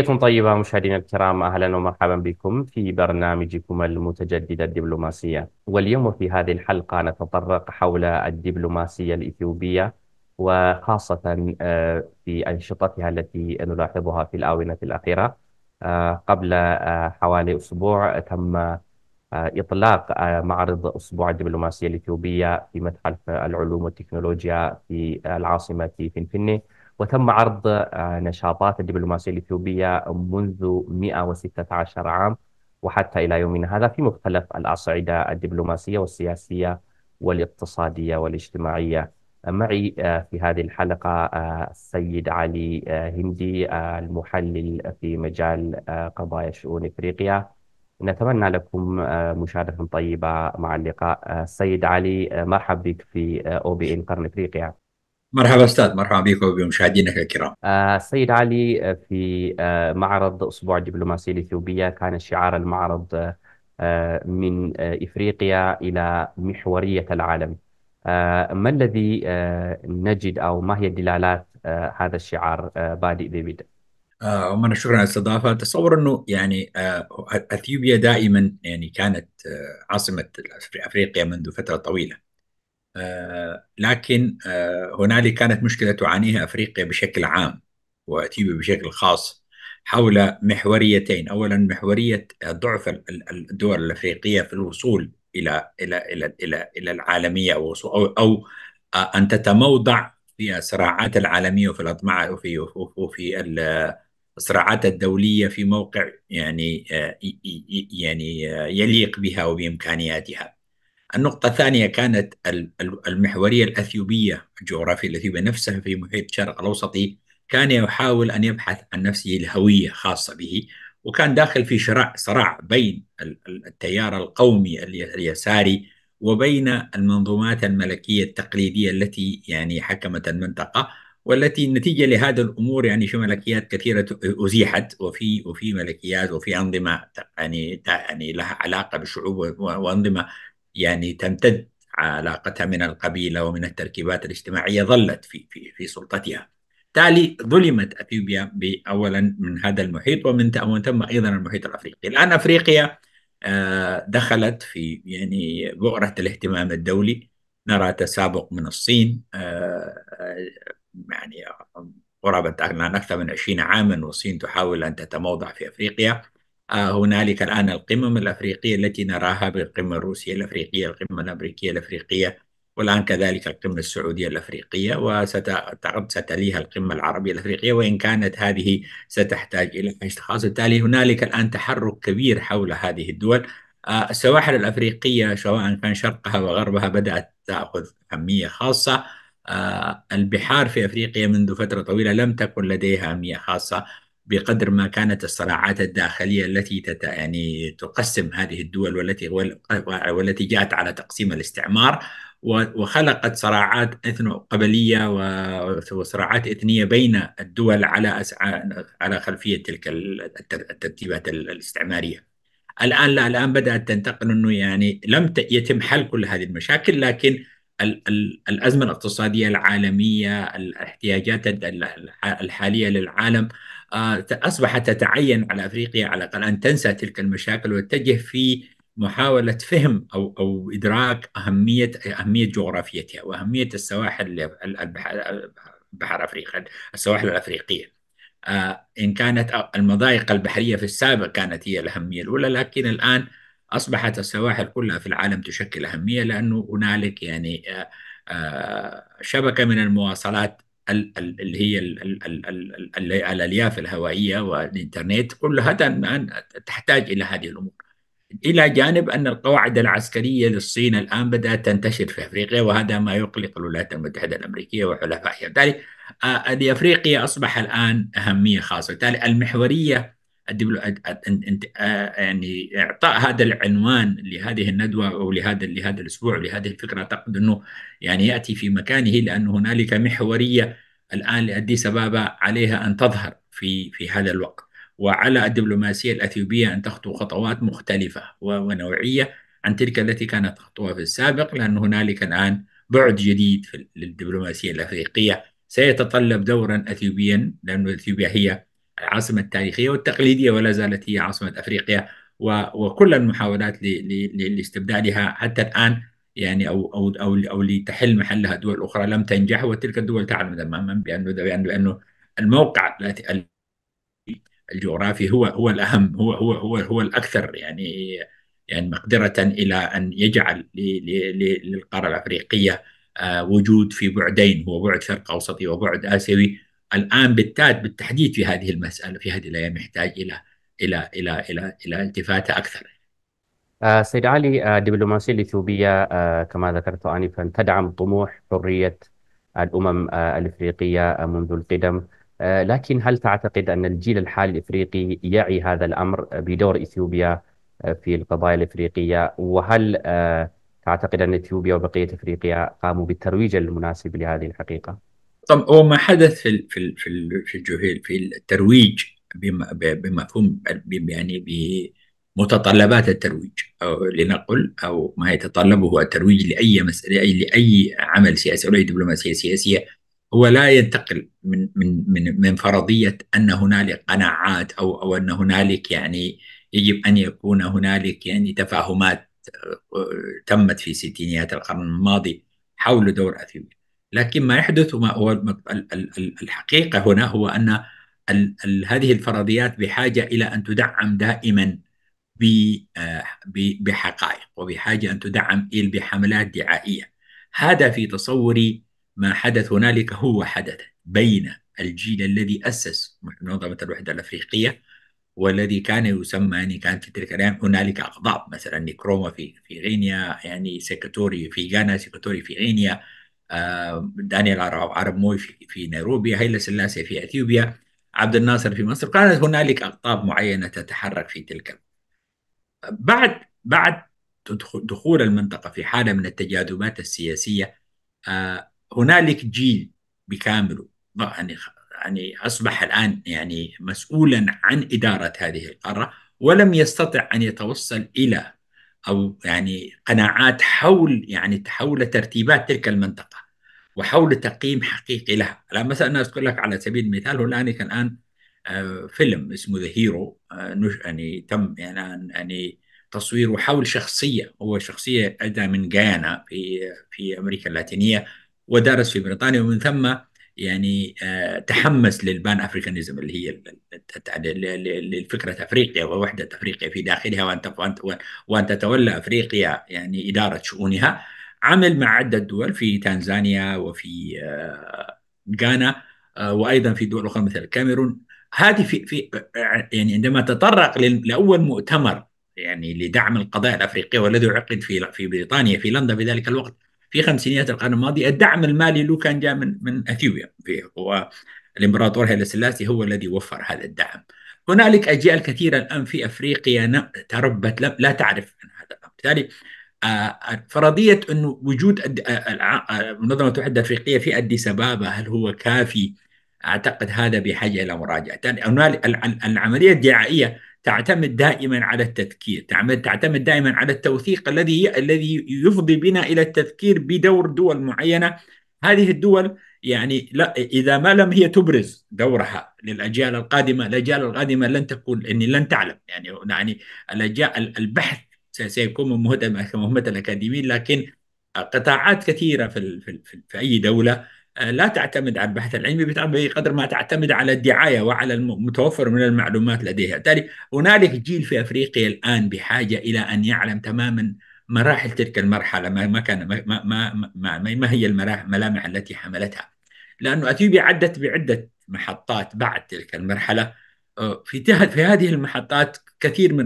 تحية طيبة مشاهدينا الكرام أهلا ومرحبا بكم في برنامجكم المتجدد الدبلوماسية واليوم في هذه الحلقة نتطرق حول الدبلوماسية الإثيوبية وخاصة آه، في أنشطتها التي نلاحظها في الآونة الأخيرة آه، قبل آه، حوالي أسبوع تم إطلاق معرض أسبوع الدبلوماسية الإثيوبية في متحف العلوم والتكنولوجيا في العاصمة في وتم عرض آه، نشاطات الدبلوماسية الإثيوبية منذ 116 عام وحتى إلى يومنا هذا في مختلف الأصعدة الدبلوماسية والسياسية والاقتصادية والاجتماعية معي آه، في هذه الحلقة آه، السيد علي هندي المحلل في مجال قضايا شؤون إفريقيا نتمنى لكم مشاهدة طيبة مع اللقاء السيد علي مرحب بك في أو بي إن قرن إفريقيا مرحبا استاذ مرحبا بكم وبمشاهدينك الكرام. آه السيد علي آه، في آه معرض اسبوع الدبلوماسيه الاثيوبيه كان شعار المعرض آه من آه، افريقيا الى محوريه العالم. آه، ما الذي نجد او ما هي دلالات هذا الشعار بادئ ذي بدء؟ ومن شكرا على الاستضافه تصور انه يعني اثيوبيا دائما يعني كانت عاصمه افريقيا منذ فتره طويله. آه، لكن آه، هنالك كانت مشكلة تعانيها أفريقيا بشكل عام وأتيبي بشكل خاص حول محوريتين أولا محورية ضعف الدول الأفريقية في الوصول إلى إلى إلى إلى, إلى العالمية أو أو آه، أن تتموضع في الصراعات العالمية وفي الأطماع وفي وفي الصراعات الدولية في موقع يعني يعني يليق بها وبإمكانياتها النقطة الثانية كانت المحورية الأثيوبية الجغرافية الأثيوبية نفسها في محيط الشرق الأوسطي كان يحاول أن يبحث عن نفسه الهوية خاصة به وكان داخل في شراع صراع بين التيار القومي اليساري وبين المنظومات الملكية التقليدية التي يعني حكمت المنطقة والتي نتيجة لهذا الأمور يعني في ملكيات كثيرة أزيحت وفي وفي ملكيات وفي أنظمة يعني يعني لها علاقة بالشعوب وأنظمة يعني تمتد علاقتها من القبيلة ومن التركيبات الاجتماعية ظلت في, في, في سلطتها بالتالي ظلمت اثيوبيا اولا من هذا المحيط ومن ومن ثم ايضا المحيط الافريقي، الان افريقيا آه، دخلت في يعني بؤره الاهتمام الدولي نرى تسابق من الصين آه، آه، يعني قرابه الان اكثر من 20 عاما والصين تحاول ان تتموضع في افريقيا هنالك الآن القمم الأفريقية التي نراها بالقمة الروسية الأفريقية القمة الأمريكية الأفريقية والآن كذلك القمة السعودية الأفريقية وستعد ستليها القمة العربية الأفريقية وإن كانت هذه ستحتاج إلى اشخاص بالتالي هنالك الآن تحرك كبير حول هذه الدول آه، السواحل الأفريقية سواء كان شرقها وغربها بدأت تأخذ أهمية خاصة آه، البحار في أفريقيا منذ فترة طويلة لم تكن لديها أهمية خاصة بقدر ما كانت الصراعات الداخلية التي تت يعني تقسم هذه الدول والتي والتي جاءت على تقسيم الاستعمار وخلقت صراعات قبلية وصراعات إثنية بين الدول على على خلفية تلك الترتيبات الاستعمارية. الآن لا الآن بدأت تنتقل أنه يعني لم يتم حل كل هذه المشاكل لكن الأزمة الاقتصادية العالمية الاحتياجات الحالية للعالم آه، أصبحت تتعين على أفريقيا على الأقل أن تنسى تلك المشاكل وتتجه في محاولة فهم أو أو إدراك أهمية أهمية جغرافيتها وأهمية السواحل بحر أفريقيا السواحل الأفريقية آه، إن كانت المضايق البحرية في السابق كانت هي الأهمية الأولى لكن الآن أصبحت السواحل كلها في العالم تشكل أهمية لأنه هنالك يعني آه، شبكة من المواصلات اللي هي الالياف الهوائيه والانترنت كلها الان تحتاج الى هذه الامور. الى جانب ان القواعد العسكريه للصين الان بدات تنتشر في افريقيا وهذا ما يقلق الولايات المتحده الامريكيه وحلفائها، بالتالي آه، افريقيا اصبح الان اهميه خاصه، بالتالي المحوريه يعني اعطاء هذا العنوان لهذه الندوه او لهذا لهذا الاسبوع لهذه الفكره اعتقد انه يعني ياتي في مكانه لان هنالك محوريه الان لادي سبابة عليها ان تظهر في في هذا الوقت وعلى الدبلوماسيه الاثيوبيه ان تخطو خطوات مختلفه ونوعيه عن تلك التي كانت خطوها في السابق لان هنالك الان بعد جديد للدبلوماسيه الافريقيه سيتطلب دورا اثيوبيا لان اثيوبيا هي العاصمة التاريخية والتقليدية ولا زالت هي عاصمة أفريقيا وكل المحاولات لاستبدالها حتى الآن يعني أو أو أو أو لتحل محلها دول أخرى لم تنجح وتلك الدول تعلم تماما بأنه بأنه بأنه الموقع الجغرافي هو هو الأهم هو هو هو هو الأكثر يعني يعني مقدرة إلى أن يجعل للقارة الأفريقية آه، وجود في بعدين هو بعد شرق أوسطي وبعد آسيوي الان بالتاد بالتحديد في هذه المساله في هذه الايام يحتاج الى الى الى الى الى التفاته اكثر. آه، سيد علي الدبلوماسيه آه، الاثيوبيه آه، كما ذكرت انفا تدعم طموح حريه الامم الافريقيه منذ القدم لكن هل تعتقد ان الجيل الحالي الافريقي يعي هذا الامر بدور اثيوبيا في القضايا الافريقيه وهل تعتقد ان اثيوبيا وبقيه افريقيا قاموا بالترويج المناسب لهذه الحقيقه؟ طب هو ما حدث في في في الجهيل في الترويج بمفهوم يعني بمتطلبات الترويج او لنقل او ما يتطلبه الترويج لاي مساله لاي عمل سياسي او اي دبلوماسيه سياسيه هو لا ينتقل من من من من فرضيه ان هنالك قناعات او او ان هنالك يعني يجب ان يكون هنالك يعني تفاهمات آه، آه، تمت في ستينيات القرن الماضي حول دور اثيوبيا لكن ما يحدث وما هو الحقيقه هنا هو ان هذه الفرضيات بحاجه الى ان تدعم دائما آه، بحقائق وبحاجه ان تدعم بحملات دعائيه هذا في تصوري ما حدث هنالك هو حدث بين الجيل الذي اسس منظمه الوحده الافريقيه والذي كان يسمى يعني كان في تلك الايام هنالك اقضاب مثلا نيكروما في في غينيا يعني سيكاتوري في غانا سيكاتوري في غينيا آه، دانيال عرب موي في, في نيروبي هيلا سلاسي في اثيوبيا عبد الناصر في مصر كانت هنالك اقطاب معينه تتحرك في تلك بعد بعد دخول المنطقه في حاله من التجاذبات السياسيه آه، هنالك جيل بكامله يعني يعني اصبح الان يعني مسؤولا عن اداره هذه القاره ولم يستطع ان يتوصل الى او يعني قناعات حول يعني حول ترتيبات تلك المنطقه وحول تقييم حقيقي لها الآن مثلا أنا أذكر لك على سبيل المثال هنالك الآن آه، فيلم اسمه ذا آه، هيرو يعني تم يعني تصويره حول شخصية هو شخصية أتى من غانا في في أمريكا اللاتينية ودرس في بريطانيا ومن ثم يعني آه، تحمس للبان افريكانيزم اللي هي يعني لفكره افريقيا ووحده افريقيا في داخلها وان وان تتولى افريقيا يعني اداره شؤونها عمل مع عدة دول في تنزانيا وفي آه، غانا آه، وايضا في دول اخرى مثل الكاميرون هذه في في يعني عندما تطرق لاول مؤتمر يعني لدعم القضايا الافريقيه والذي عقد في في بريطانيا في لندن في ذلك الوقت في خمسينيات القرن الماضي الدعم المالي له كان جاء من من اثيوبيا والامبراطور هيلا سلاسي هو الذي وفر هذا الدعم هنالك اجيال كثيره الان في افريقيا تربت لا تعرف عن هذا بالتالي آه، فرضيه انه وجود المنظمه آه، آه، المتحده الافريقيه في اديس ابابا هل هو كافي؟ اعتقد هذا بحاجه الى مراجعه، يعني العمليه الدعائيه تعتمد دائما على التذكير، تعتمد دائما على التوثيق الذي الذي يفضي بنا الى التذكير بدور دول معينه، هذه الدول يعني لا اذا ما لم هي تبرز دورها للاجيال القادمه، الاجيال القادمه لن تكون يعني لن تعلم يعني يعني البحث سيكون مهمة مهمة الأكاديميين لكن قطاعات كثيرة في, في, في أي دولة آه، لا تعتمد على البحث العلمي بقدر ما تعتمد على الدعاية وعلى المتوفر من المعلومات لديها بالتالي هنالك جيل في أفريقيا الآن بحاجة إلى أن يعلم تماما مراحل تلك المرحلة ما ما كان ما ما ما, ما, ما هي الملامح التي حملتها لأنه أثيوبيا عدت بعدة محطات بعد تلك المرحلة آه، في في هذه المحطات كثير من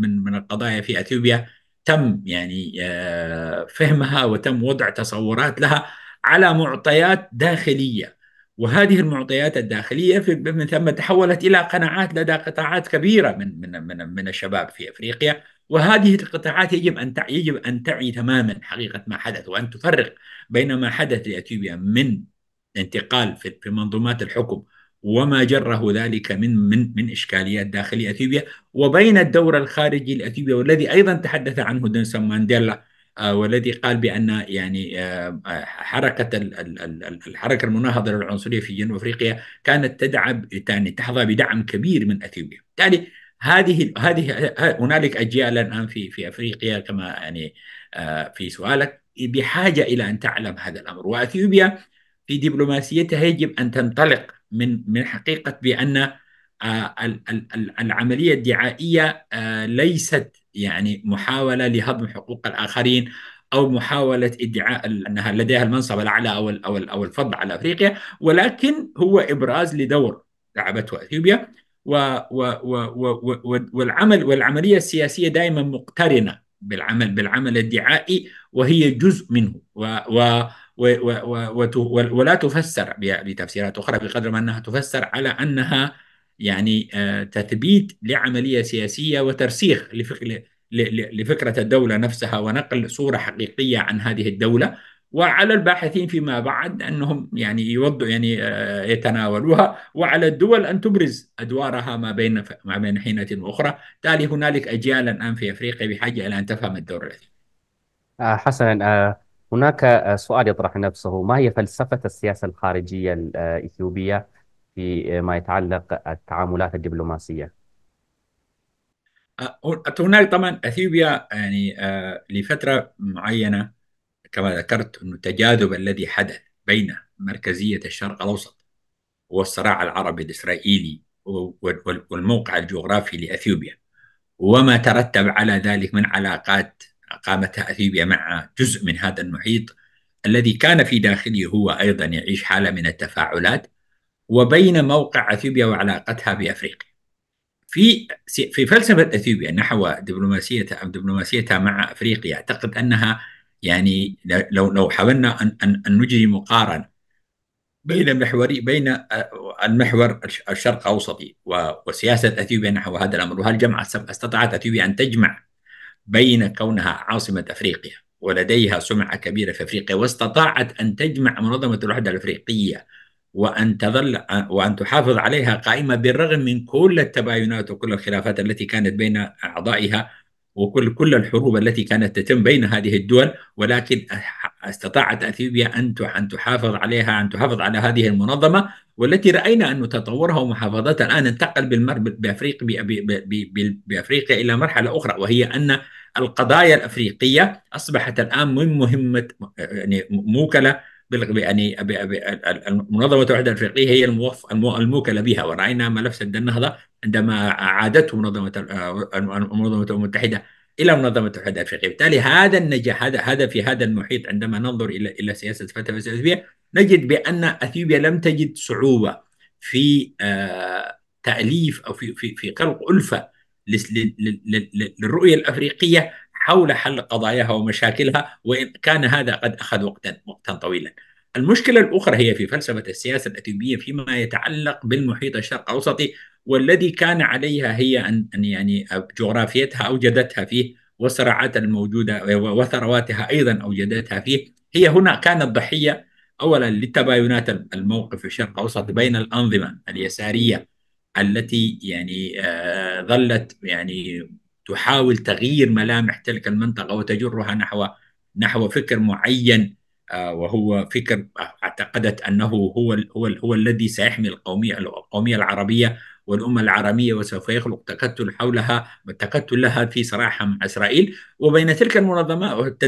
من من القضايا في اثيوبيا تم يعني آه، فهمها وتم وضع تصورات لها على معطيات داخليه وهذه المعطيات الداخليه من ثم تحولت الى قناعات لدى قطاعات كبيره من من من, من الشباب في افريقيا وهذه القطاعات يجب ان يجب ان تعي تماما حقيقه ما حدث وان تفرق بين ما حدث لاثيوبيا من انتقال في منظومات الحكم وما جره ذلك من من من اشكاليات داخل اثيوبيا وبين الدور الخارجي الاثيوبي والذي ايضا تحدث عنه دنسون مانديلا آه، والذي قال بان يعني آه، آه، حركه الحركه المناهضه للعنصريه في جنوب افريقيا كانت تدعم يعني تحظى بدعم كبير من اثيوبيا، بالتالي هذه هذه هنالك اجيال الان في في افريقيا كما يعني في سؤالك بحاجه الى ان تعلم هذا الامر، واثيوبيا في دبلوماسيتها يجب ان تنطلق من من حقيقه بان آه، العمليه الدعائيه آه، ليست يعني محاوله لهضم حقوق الاخرين او محاوله ادعاء انها لديها المنصب الاعلى او او او الفضل على افريقيا ولكن هو ابراز لدور لعبته اثيوبيا و و و و والعمل والعمليه السياسيه دائما مقترنه بالعمل بالعمل الدعائي وهي جزء منه و و ولا تفسر بتفسيرات أخرى بقدر ما أنها تفسر على أنها يعني آه، تثبيت لعملية سياسية وترسيخ لفكرة الدولة نفسها ونقل صورة حقيقية عن هذه الدولة وعلى الباحثين فيما بعد انهم يعني يوضع يعني آه، يتناولوها وعلى الدول ان تبرز ادوارها ما بين ما بين حينه واخرى، تالي هنالك اجيال الان في افريقيا بحاجه الى ان تفهم الدور آه، حسنا هناك آه، سؤال يطرح نفسه ما هي فلسفة السياسة الخارجية الإثيوبية فيما آه، يتعلق التعاملات الدبلوماسية؟ آه، هناك طبعا اثيوبيا يعني لفتره معينه كما ذكرت انه التجاذب الذي حدث بين مركزيه الشرق الاوسط والصراع العربي الاسرائيلي والموقع الجغرافي لاثيوبيا وما ترتب على ذلك من علاقات قامت اثيوبيا مع جزء من هذا المحيط الذي كان في داخله هو ايضا يعيش حاله من التفاعلات وبين موقع اثيوبيا وعلاقتها بافريقيا. في في فلسفه اثيوبيا نحو دبلوماسيتها دبلوماسيتها مع افريقيا اعتقد انها يعني لو لو حاولنا ان ان, أن نجري مقارنه بين محوري بين المحور الشرق اوسطي وسياسه اثيوبيا نحو هذا الامر وهل جمعت استطاعت اثيوبيا ان تجمع بين كونها عاصمة أفريقيا ولديها سمعة كبيرة في أفريقيا واستطاعت أن تجمع منظمة الوحدة الأفريقية وأن تظل وأن تحافظ عليها قائمة بالرغم من كل التباينات وكل الخلافات التي كانت بين أعضائها وكل كل الحروب التي كانت تتم بين هذه الدول ولكن استطاعت اثيوبيا ان ان تحافظ عليها ان تحافظ على هذه المنظمه والتي راينا ان تطورها ومحافظتها الان انتقل بافريقيا بافريقيا الى مرحله اخرى وهي ان القضايا الافريقيه اصبحت الان من مهمه يعني موكله يعني المنظمه الوحدة الافريقيه هي الموكله بها وراينا ملف سد النهضه عندما عادته منظمه المنظمه المتحده الى منظمه الوحدة الأفريقية بالتالي هذا النجاح هذا هذا في هذا المحيط عندما ننظر الى الى سياسه فتح الاثيوبيه نجد بان اثيوبيا لم تجد صعوبه في آه، تاليف او في في في خلق الفه للرؤيه الافريقيه حول حل قضاياها ومشاكلها وان كان هذا قد اخذ وقتا وقتا طويلا. المشكله الاخرى هي في فلسفه السياسه الاثيوبيه فيما يتعلق بالمحيط الشرق اوسطي والذي كان عليها هي ان يعني جغرافيتها اوجدتها فيه والصراعات الموجوده وثرواتها ايضا اوجدتها فيه هي هنا كانت ضحيه اولا للتباينات الموقف في الشرق الاوسط بين الانظمه اليساريه التي يعني آه، ظلت يعني تحاول تغيير ملامح تلك المنطقه وتجرها نحو نحو فكر معين آه، وهو فكر اعتقدت انه هو هو هو الذي سيحمي القوميه القوميه العربيه والأمة العربية وسوف يخلق تكتل حولها تكتل لها في صراعها مع إسرائيل وبين تلك المنظمات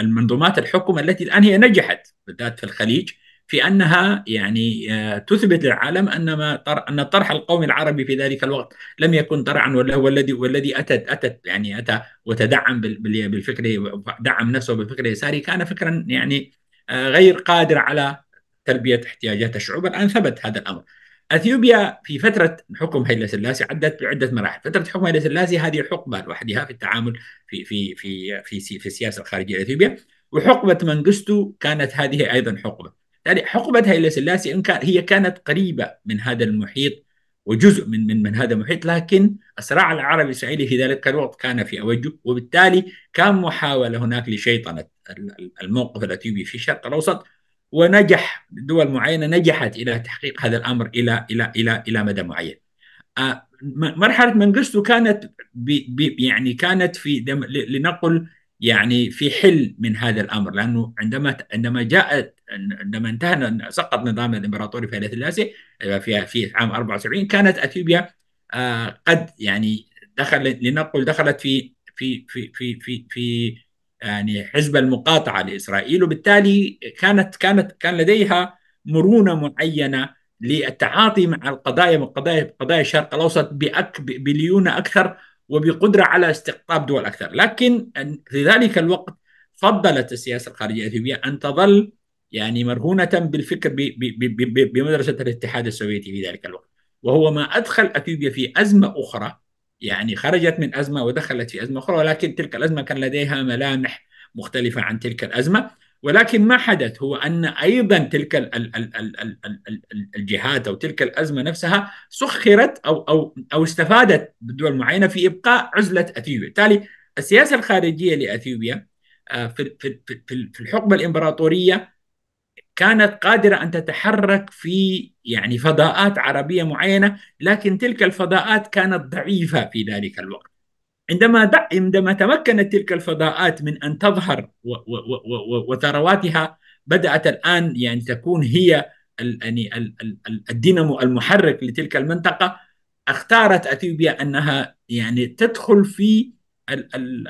المنظومات الحكم التي الآن هي نجحت بالذات في الخليج في انها يعني آه، تثبت للعالم ان ما ان الطرح القومي العربي في ذلك الوقت لم يكن طرحا ولا هو الذي والذي اتت اتت يعني اتى وتدعم بالفكر دعم نفسه بالفكر اليساري كان فكرا يعني آه، غير قادر على تلبيه احتياجات الشعوب الان ثبت هذا الامر. اثيوبيا في فتره حكم هيلا سلاسي عدت بعده مراحل، فتره حكم هيلا سلاسي هذه حقبه لوحدها في التعامل في في في في في, في السياسه الخارجيه لاثيوبيا، وحقبه منغستو كانت هذه ايضا حقبه. يعني حقبة هيلة سلاسي إن كان هي كانت قريبة من هذا المحيط وجزء من من من هذا المحيط لكن الصراع العربي الاسرائيلي في ذلك الوقت كان في اوجه وبالتالي كان محاوله هناك لشيطنه الموقف الاثيوبي في الشرق الاوسط ونجح دول معينه نجحت الى تحقيق هذا الامر الى الى الى الى مدى معين. آه، مرحله منقسطو كانت بي بي يعني كانت في لنقل يعني في حل من هذا الامر لانه عندما عندما جاءت عندما انتهى سقط نظام الامبراطوري في الثلاثي أيوة، في في عام 74 كانت اثيوبيا قد يعني دخل لنقل دخلت في في في في في, في يعني حزب المقاطعه لاسرائيل وبالتالي كانت كانت كان لديها مرونه معينه للتعاطي مع القضايا من قضايا قضايا الشرق الاوسط بليونه اكثر وبقدرة على استقطاب دول أكثر لكن في ذلك الوقت فضلت السياسة الخارجية الأثيوبية أن تظل يعني مرهونة بالفكر بمدرسة الاتحاد السوفيتي في ذلك الوقت وهو ما أدخل أثيوبيا في أزمة أخرى يعني خرجت من أزمة ودخلت في أزمة أخرى ولكن تلك الأزمة كان لديها ملامح مختلفة عن تلك الأزمة ولكن ما حدث هو ان ايضا تلك ال ال ال الجهات او تلك الازمه نفسها سخرت او او او استفادت بدول معينه في ابقاء عزله اثيوبيا، بالتالي السياسه الخارجيه لاثيوبيا آه، في في في الحقبه الامبراطوريه كانت قادره ان تتحرك في يعني فضاءات عربيه معينه، لكن تلك الفضاءات كانت ضعيفه في ذلك الوقت. عندما دع عندما تمكنت تلك الفضاءات من ان تظهر وثرواتها بدات الان يعني تكون هي يعني الدينامو المحرك لتلك المنطقه اختارت اثيوبيا انها يعني تدخل في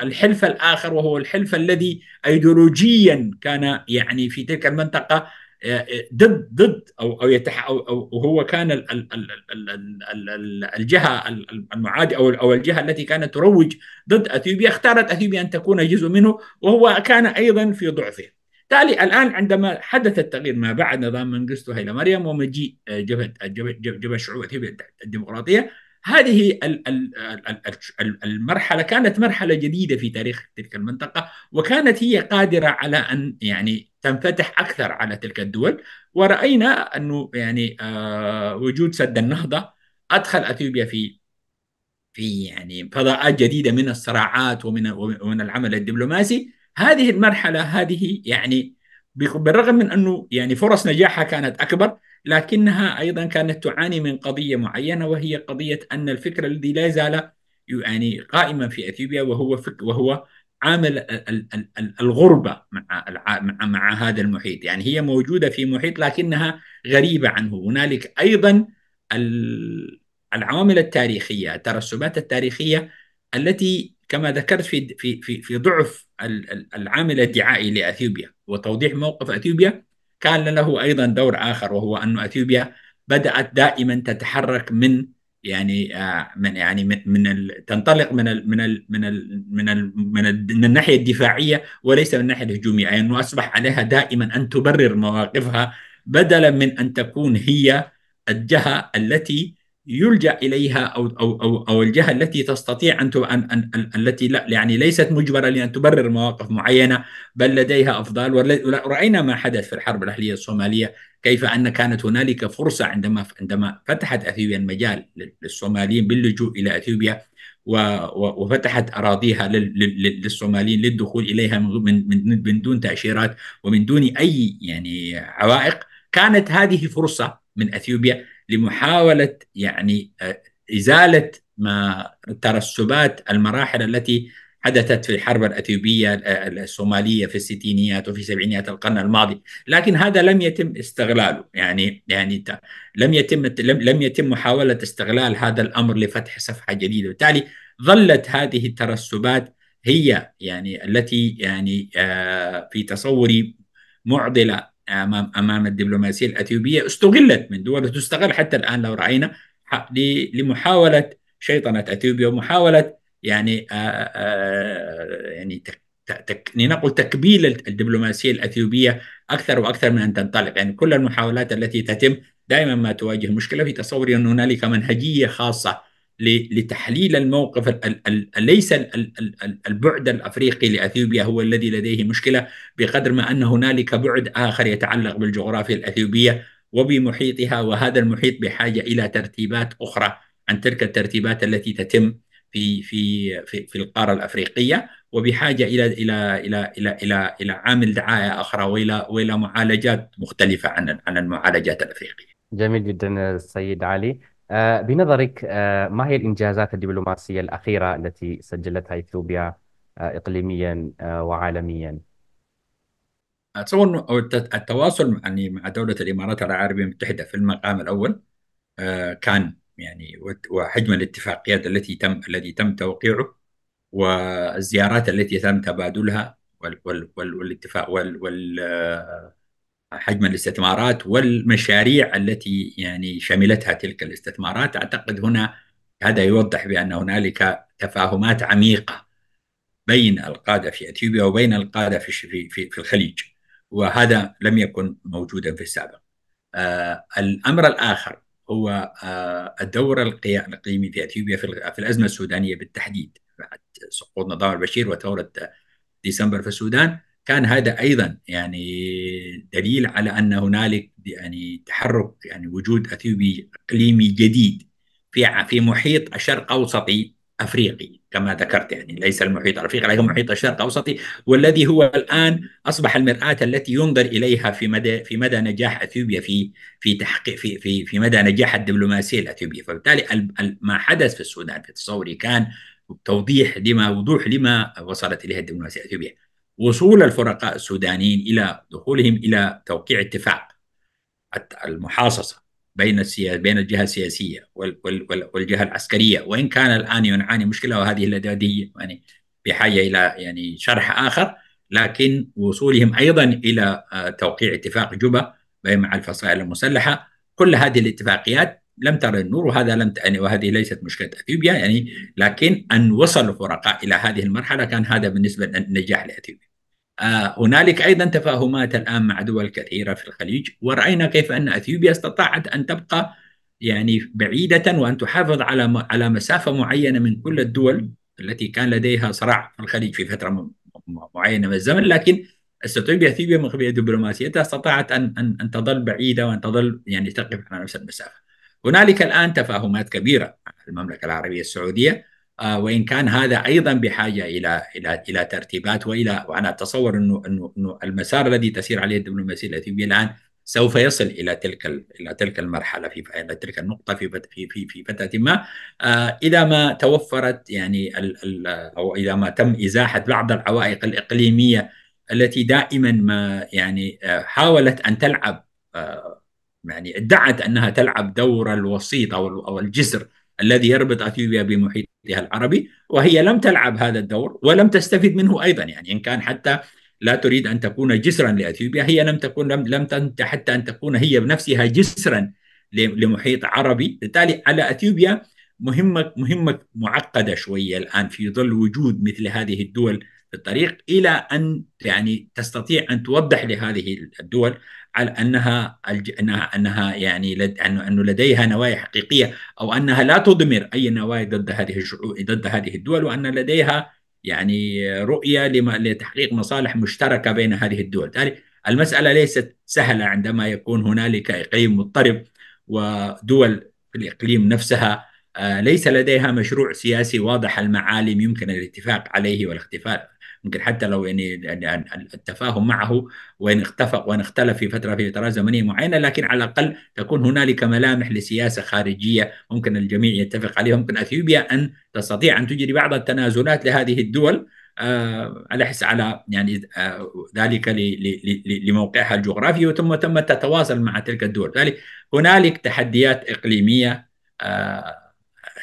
الحلف الاخر وهو الحلف الذي ايديولوجيا كان يعني في تلك المنطقه آه، آه، ضد ضد او او يتح او, أو وهو كان ال ال ال ال ال ال الجهه المعادي او او الجهه التي كانت تروج ضد اثيوبيا اختارت اثيوبيا ان تكون جزء منه وهو كان ايضا في ضعفه. تالي الان عندما حدث التغيير ما بعد نظام منجستو هيلا مريم ومجيء آه، جبهه جبهه جبهه شعوب الديمقراطيه هذه المرحله كانت مرحله جديده في تاريخ تلك المنطقه وكانت هي قادره على ان يعني تنفتح اكثر على تلك الدول وراينا انه يعني آه، وجود سد النهضه ادخل اثيوبيا في في يعني فضاءات جديده من الصراعات ومن ومن العمل الدبلوماسي هذه المرحله هذه يعني بالرغم من انه يعني فرص نجاحها كانت اكبر لكنها أيضا كانت تعاني من قضية معينة وهي قضية أن الفكر الذي لا زال يعني قائما في اثيوبيا وهو فك وهو عامل الغربه مع مع مع هذا المحيط، يعني هي موجوده في محيط لكنها غريبه عنه، هنالك ايضا العوامل التاريخيه، الترسبات التاريخيه التي كما ذكرت في في في, في ضعف العامل الدعائي لاثيوبيا وتوضيح موقف اثيوبيا كان له ايضا دور اخر وهو ان اثيوبيا بدات دائما تتحرك من يعني آه، من يعني من, تنطلق من الـ من الـ من الـ من, الـ من, الـ من الناحيه الدفاعيه وليس من الناحيه الهجوميه يعني انه اصبح عليها دائما ان تبرر مواقفها بدلا من ان تكون هي الجهه التي يلجا اليها او او او او الجهه التي تستطيع ان ان, التي لا يعني ليست مجبره لان تبرر مواقف معينه بل لديها افضال وراينا ما حدث في الحرب الاهليه الصوماليه كيف ان كانت هنالك فرصه عندما عندما فتحت اثيوبيا المجال للصوماليين باللجوء الى اثيوبيا وفتحت اراضيها للصوماليين للدخول اليها من من دون تاشيرات ومن دون اي يعني عوائق كانت هذه فرصه من اثيوبيا لمحاوله يعني آه، ازاله ما ترسبات المراحل التي حدثت في الحرب الاثيوبيه آه، الصوماليه في الستينيات وفي سبعينيات القرن الماضي، لكن هذا لم يتم استغلاله، يعني يعني لم يتم لم يتم محاوله استغلال هذا الامر لفتح صفحه جديده، وبالتالي ظلت هذه الترسبات هي يعني التي يعني آه، في تصوري معضله امام امام الدبلوماسيه الاثيوبيه استغلت من دول وتستغل حتى الان لو راينا لمحاوله شيطنه اثيوبيا ومحاوله يعني آه، آه، يعني تك لنقل تكبيل الدبلوماسيه الاثيوبيه اكثر واكثر من ان تنطلق يعني كل المحاولات التي تتم دائما ما تواجه مشكله في تصوري ان هنالك منهجيه خاصه لتحليل الموقف ليس البعد الافريقي لاثيوبيا هو الذي لديه مشكله بقدر ما ان هنالك بعد اخر يتعلق بالجغرافيا الاثيوبيه وبمحيطها وهذا المحيط بحاجه الى ترتيبات اخرى عن تلك الترتيبات التي تتم في في في, في القاره الافريقيه وبحاجه الى الى الى الى الى الى عامل دعايه اخرى والى والى معالجات مختلفه عن عن المعالجات الافريقيه. جميل جدا السيد علي. آه، بنظرك آه، ما هي الإنجازات الدبلوماسية الأخيرة التي سجلتها إثيوبيا آه، إقليميا وعالميا؟ أتصور أنه التواصل يعني مع دولة الإمارات العربية المتحدة في المقام الأول كان يعني وحجم الاتفاقيات التي تم الذي تم توقيعه والزيارات التي تم تبادلها وال وال وال والاتفاق وال وال حجم الاستثمارات والمشاريع التي يعني شملتها تلك الاستثمارات اعتقد هنا هذا يوضح بان هنالك تفاهمات عميقه بين القاده في اثيوبيا وبين القاده في في في الخليج وهذا لم يكن موجودا في السابق. آه الامر الاخر هو آه الدور القيمي في اثيوبيا في, في الازمه السودانيه بالتحديد بعد سقوط نظام البشير وثوره ديسمبر في السودان كان هذا ايضا يعني دليل على ان هنالك يعني تحرك يعني وجود اثيوبي اقليمي جديد في في محيط الشرق اوسطي افريقي كما ذكرت يعني ليس المحيط الافريقي لكن محيط الشرق الاوسطي والذي هو الان اصبح المراه التي ينظر اليها في مدى في مدى نجاح اثيوبيا في في تحقيق في في في مدى نجاح الدبلوماسيه الاثيوبيه فبالتالي ما حدث في السودان في تصوري كان توضيح لما وضوح لما وصلت اليه الدبلوماسيه الاثيوبيه وصول الفرقاء السودانيين الى دخولهم الى توقيع اتفاق المحاصصه بين بين الجهه السياسيه والجهه العسكريه وان كان الان نعاني مشكله وهذه التي يعني بحاجه الى يعني شرح اخر لكن وصولهم ايضا الى آه، توقيع اتفاق جوبا مع الفصائل المسلحه كل هذه الاتفاقيات لم ترى النور وهذا لم يعني وهذه ليست مشكله اثيوبيا يعني لكن ان وصل الفرقاء الى هذه المرحله كان هذا بالنسبه للنجاح لاثيوبيا. آه هنالك ايضا تفاهمات الان مع دول كثيره في الخليج وراينا كيف ان اثيوبيا استطاعت ان تبقى يعني بعيده وان تحافظ على على مسافه معينه من كل الدول التي كان لديها صراع في الخليج في فتره معينه من الزمن لكن استطيع اثيوبيا من خلال دبلوماسيتها استطاعت ان ان ان تظل بعيده وان تظل يعني تقف على نفس المسافه. هنالك الان تفاهمات كبيره مع المملكه العربيه السعوديه آه، وان كان هذا ايضا بحاجه الى الى الى ترتيبات والى وانا اتصور انه انه المسار الذي تسير عليه الدبلوماسيه الاثيوبيه الان سوف يصل الى تلك الى تلك المرحله في الى تلك النقطه في في في, في فتره ما آه، اذا ما توفرت يعني الـ الـ او اذا ما تم ازاحه بعض العوائق الاقليميه التي دائما ما يعني آه، حاولت ان تلعب يعني ادعت انها تلعب دور الوسيط او الجسر الذي يربط اثيوبيا بمحيطها العربي وهي لم تلعب هذا الدور ولم تستفد منه ايضا يعني ان كان حتى لا تريد ان تكون جسرا لاثيوبيا هي لم تكن لم لم تنت حتى ان تكون هي بنفسها جسرا لمحيط عربي بالتالي على اثيوبيا مهمه مهمه معقده شويه الان في ظل وجود مثل هذه الدول في الطريق الى ان يعني تستطيع ان توضح لهذه الدول على انها انها انها يعني لد انه لديها نوايا حقيقيه او انها لا تضمر اي نوايا ضد هذه الشعوب ضد هذه الدول وان لديها يعني رؤيه لتحقيق مصالح مشتركه بين هذه الدول، يعني المساله ليست سهله عندما يكون هنالك اقليم مضطرب ودول في الاقليم نفسها آه، ليس لديها مشروع سياسي واضح المعالم يمكن الاتفاق عليه والاختفاء يمكن حتى لو يعني, يعني التفاهم معه وان اختفى وان اختلف في فتره في فترات زمنيه معينه لكن على الاقل تكون هنالك ملامح لسياسه خارجيه ممكن الجميع يتفق عليها ممكن اثيوبيا ان تستطيع ان تجري بعض التنازلات لهذه الدول آه، على حس على يعني آه، ذلك لموقعها الجغرافي ثم تم تتواصل مع تلك الدول ذلك هنالك تحديات اقليميه آه،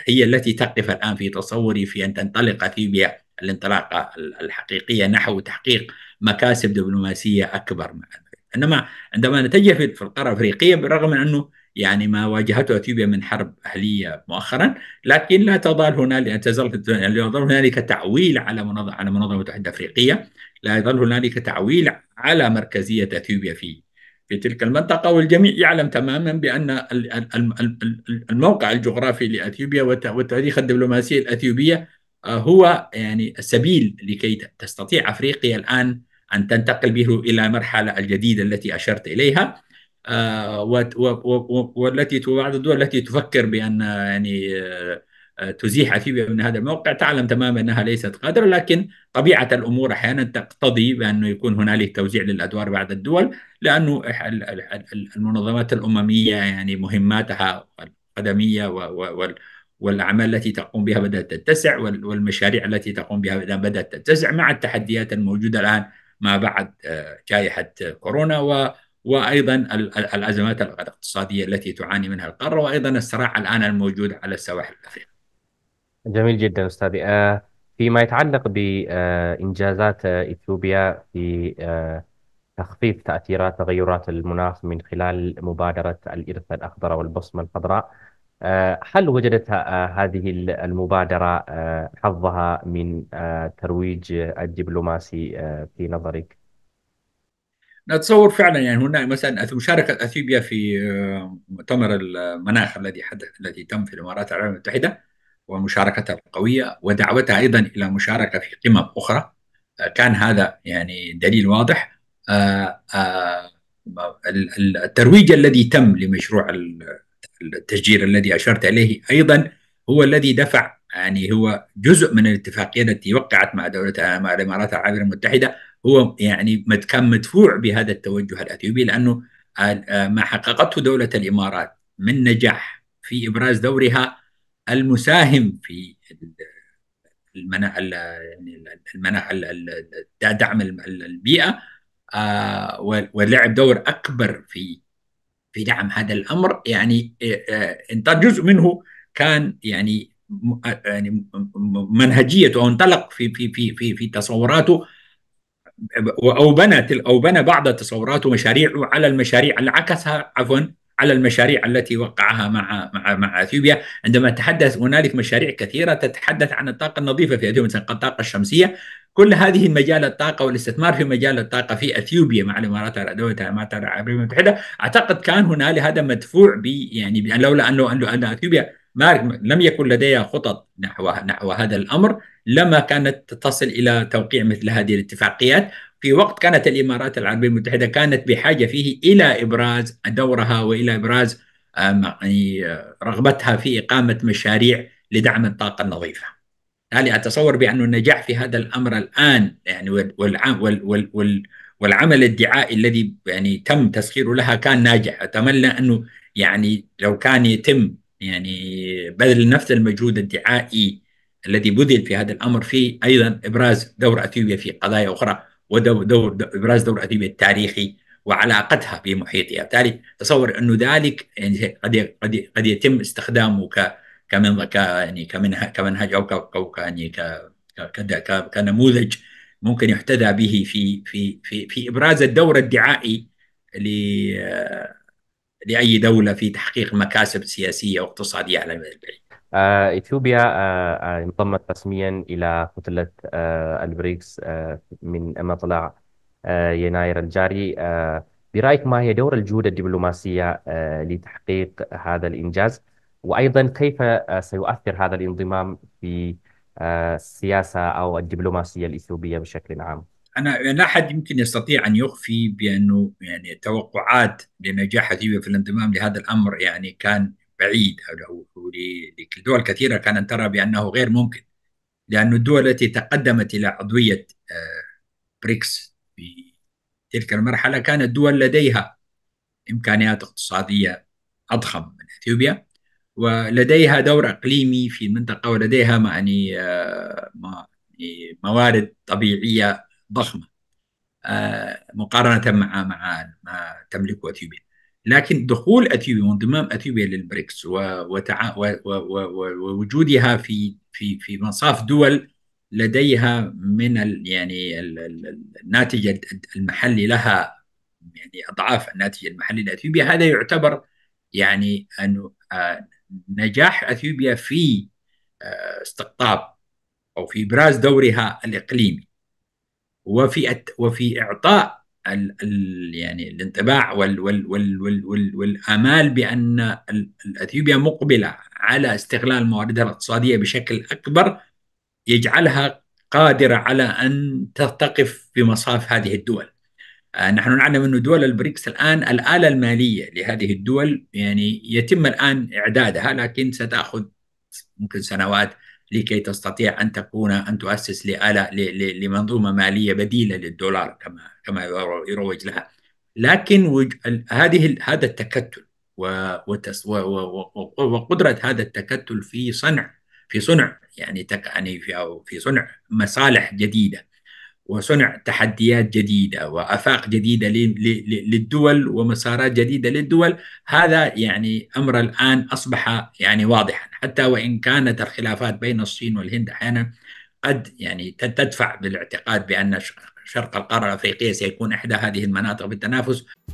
هي التي تقف الان في تصوري في ان تنطلق اثيوبيا الانطلاقه الحقيقيه نحو تحقيق مكاسب دبلوماسيه اكبر مع انما عندما نتجه في القاره الافريقيه بالرغم من انه يعني ما واجهته اثيوبيا من حرب اهليه مؤخرا لكن لا تزال هنالك تظل هنالك تعويل على منظمه على منظمه المتحده الافريقيه لا يظل هنالك تعويل على مركزيه اثيوبيا في في تلك المنطقة والجميع يعلم تماما بأن الموقع الجغرافي لأثيوبيا والتاريخ الدبلوماسية الأثيوبية هو يعني سبيل لكي تستطيع افريقيا الان ان تنتقل به الى المرحله الجديده التي اشرت اليها آه، والتي بعض الدول التي تفكر بان آه، يعني آه، تزيح اثيوبيا من هذا الموقع تعلم تماما انها ليست قادره لكن طبيعه الامور احيانا تقتضي بانه يكون هنالك توزيع للادوار بعد الدول لانه المنظمات الامميه يعني مهماتها القدميه والاعمال التي تقوم بها بدات تتسع والمشاريع التي تقوم بها بدات تتسع مع التحديات الموجوده الان ما بعد آه، جائحه كورونا و وايضا الازمات الاقتصاديه التي تعاني منها القاره وايضا الصراع الان الموجود على السواحل الافريقيه. جميل جدا استاذي آه، فيما يتعلق بانجازات آه، اثيوبيا في تخفيف تاثيرات تغيرات المناخ من خلال مبادره الارث الاخضر والبصمه الخضراء آه، هل وجدت آه، هذه المبادرة آه، حظها من ترويج الدبلوماسي في نظرك؟ نتصور فعلا يعني هنا مثلا مشاركة اثيوبيا في مؤتمر المناخ الذي حدث الذي تم في الامارات العربيه المتحده ومشاركتها القويه ودعوتها ايضا الى مشاركه في قمم اخرى كان هذا يعني دليل واضح الترويج الذي تم لمشروع التشجير الذي اشرت اليه ايضا هو الذي دفع يعني هو جزء من الاتفاقيه التي وقعت مع دولتها مع الامارات العربيه المتحده هو يعني كان مدفوع بهذا التوجه الاثيوبي لانه ما حققته دوله الامارات من نجاح في ابراز دورها المساهم في المناع يعني دعم البيئه آه، ولعب دور اكبر في في دعم هذا الامر يعني إيه، إيه، انتاج جزء منه كان يعني يعني منهجيته او انطلق في في في في في تصوراته او بنى او بنى بعض تصوراته ومشاريعه على المشاريع اللي عكسها عفوا على المشاريع التي وقعها مع مع مع اثيوبيا عندما تحدث هنالك مشاريع كثيره تتحدث عن الطاقه النظيفه في اثيوبيا مثلا الطاقه الشمسيه كل هذه المجال الطاقه والاستثمار في مجال الطاقه في اثيوبيا مع الامارات العربيه المتحده اعتقد كان هنالك هذا مدفوع ب يعني لولا انه ان اثيوبيا ما لم يكن لديها خطط نحو نحو هذا الامر لما كانت تصل الى توقيع مثل هذه الاتفاقيات في وقت كانت الامارات العربيه المتحده كانت بحاجه فيه الى ابراز دورها والى ابراز يعني آه، رغبتها في اقامه مشاريع لدعم الطاقه النظيفه. بالتالي اتصور بان النجاح في هذا الامر الان يعني والعمل الدعائي الذي يعني تم تسخيره لها كان ناجح، اتمنى انه يعني لو كان يتم يعني بذل نفس المجهود الدعائي الذي بذل في هذا الامر في ايضا ابراز دور اثيوبيا في قضايا اخرى ودور دور ابراز دور اديبها التاريخي وعلاقتها بمحيطها، بالتالي تصور انه ذلك يعني قد قد قد يتم استخدامه ك كمن ك يعني كمنهج كمنهج او ك يعني ك كنموذج ممكن يحتذى به في في في في ابراز الدور الدعائي ل لاي دوله في تحقيق مكاسب سياسيه واقتصاديه على المدى البعيد. آه، إثيوبيا آه، آه، انضمت رسميا إلى كتلة البريكس من مطلع يناير الجاري برأيك ما هي دور الجهود الدبلوماسية لتحقيق هذا الإنجاز وأيضا كيف سيؤثر هذا الانضمام في السياسة أو الدبلوماسية الإثيوبية بشكل عام؟ أنا لا أحد يمكن يستطيع أن يخفي بأنه يعني توقعات لنجاح اثيوبيا في الانضمام لهذا الأمر يعني كان بعيد الدول كثيرة كانت ترى بأنه غير ممكن لأن الدول التي تقدمت إلى عضوية آه، بريكس في تلك المرحلة كانت دول لديها إمكانيات اقتصادية أضخم من إثيوبيا ولديها دور إقليمي في المنطقة ولديها آه، يعني موارد طبيعية ضخمة آه، مقارنة مع مع ما تملكه إثيوبيا لكن دخول اثيوبيا وانضمام اثيوبيا للبريكس ووجودها في في في مصاف دول لديها من الـ يعني الناتج المحلي لها يعني اضعاف الناتج المحلي لاثيوبيا هذا يعتبر يعني أن آه، نجاح اثيوبيا في آه، استقطاب او في ابراز دورها الاقليمي وفي وفي اعطاء ال الـ يعني الانطباع والـ والـ والـ والـ والـ والامال بان اثيوبيا مقبله على استغلال مواردها الاقتصاديه بشكل اكبر يجعلها قادره على ان تقف في مصاف هذه الدول. آه، نحن نعلم أن دول البريكس الآن الآلة المالية لهذه الدول يعني يتم الآن إعدادها لكن ستأخذ ممكن سنوات لكي تستطيع أن تكون أن تؤسس لآلة لمنظومة مالية بديلة للدولار كما كما يروج لها لكن هذه هذا التكتل وقدرة هذا التكتل في صنع في صنع يعني يعني في صنع مصالح جديدة وصنع تحديات جديدة وآفاق جديدة للدول ومسارات جديدة للدول هذا يعني أمر الآن أصبح يعني واضحا حتى وإن كانت الخلافات بين الصين والهند أحيانا قد يعني تدفع بالاعتقاد بأن شرق القارة الأفريقية سيكون إحدى هذه المناطق بالتنافس